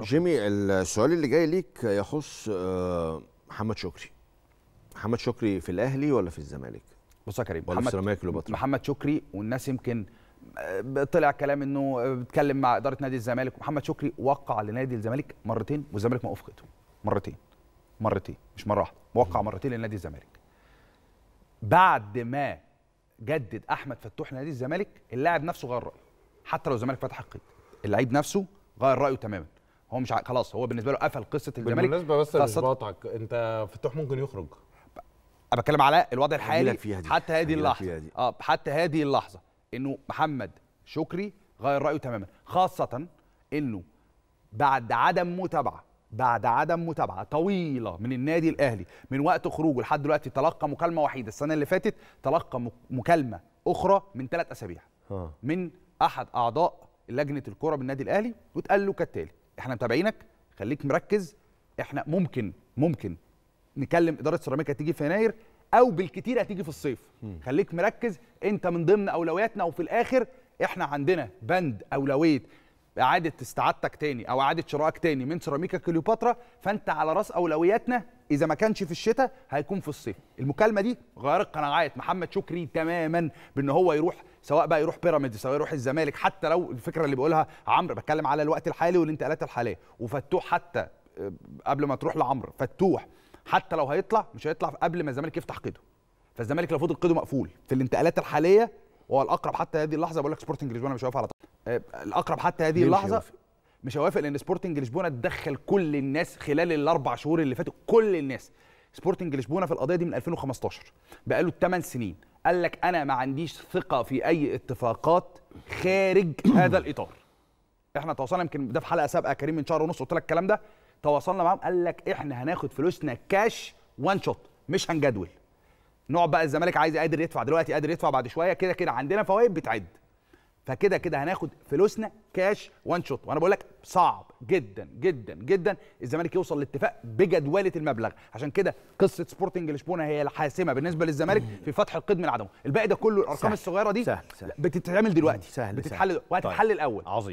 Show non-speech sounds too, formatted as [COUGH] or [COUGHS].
جيمي السؤال اللي جاي ليك يخص آه، محمد شكري محمد شكري في الاهلي ولا في الزمالك بص يا كريم محمد محمد شكري والناس يمكن آه، طلع كلام انه بيتكلم مع اداره نادي الزمالك ومحمد شكري وقع لنادي الزمالك مرتين والزمالك ما افقته مرتين مرتين مش مره واحده وقع مرتين لنادي الزمالك بعد ما جدد احمد فتوح لنادي الزمالك اللاعب نفسه غير رايه حتى لو الزمالك فتح القيد اللعيب نفسه غير رايه تماما هو مش ع... خلاص هو بالنسبه له قفل قصه الزمالك بالمناسبه بس مش بقطعك انت فتوح ممكن يخرج انا بتكلم على الوضع الحالي فيها دي. حتى هذه اللحظه دي. اه حتى هذه اللحظه انه محمد شكري غير رايه تماما خاصه انه بعد عدم متابعه بعد عدم متابعه طويله من النادي الاهلي من وقت خروجه لحد دلوقتي تلقى مكالمه وحيده السنه اللي فاتت تلقى مكالمه اخرى من ثلاث اسابيع آه. من احد اعضاء لجنه الكره بالنادي الاهلي واتقال له كالتالي احنا متابعينك خليك مركز احنا ممكن ممكن نكلم اداره سيراميكا تيجي في يناير او بالكتير هتيجي في الصيف خليك مركز انت من ضمن اولوياتنا وفي الاخر احنا عندنا بند اولويه اعاده استعادتك تاني او اعاده شرائك تاني من سيراميكا كليوباترا فانت على راس اولوياتنا اذا ما كانش في الشتاء هيكون في الصيف المكالمه دي غيرت قناعات محمد شكري تماما بان هو يروح سواء بقى يروح بيراميدز سواء يروح الزمالك حتى لو الفكره اللي بقولها عمرو بتكلم على الوقت الحالي والانتقالات الحاليه وفتوح حتى آه، قبل ما تروح لعمرو فتوح حتى لو هيطلع مش هيطلع قبل ما الزمالك يفتح قيده فالزمالك لو فضل قيده مقفول في الانتقالات الحاليه هو الاقرب حتى هذه اللحظه بقول لك سبورتنج لشبونه مش واقف على آه، الاقرب حتى هذه اللحظه مش هوافق لان سبورتنج لشبونه تدخل كل الناس خلال الاربع شهور اللي فاتوا كل الناس سبورتنج لشبونه في القضيه دي من 2015 بقاله 8 سنين قال لك انا ما عنديش ثقه في اي اتفاقات خارج [COUGHS] هذا الاطار احنا تواصلنا يمكن ده في حلقه سابقه كريم من شهر ونص قلت لك الكلام ده تواصلنا معاهم قال لك احنا هناخد فلوسنا كاش وان شوت مش هنجدول نقعد بقى الزمالك عايز قادر يدفع دلوقتي قادر يدفع بعد شويه كده كده عندنا فوائد بتعد فكده كده هناخد فلوسنا كاش وان شوت وانا بقول لك صعب جدا جدا جدا الزمالك يوصل لاتفاق بجدوله المبلغ عشان كده قصه سبورتنج لشبونه هي الحاسمه بالنسبه للزمالك في فتح القيد من عدمه الباقي ده كله الارقام الصغيره دي سهل سهل بتتعمل دلوقتي سهل بتتحل سهل. وهتتحل طيب. الاول عظيم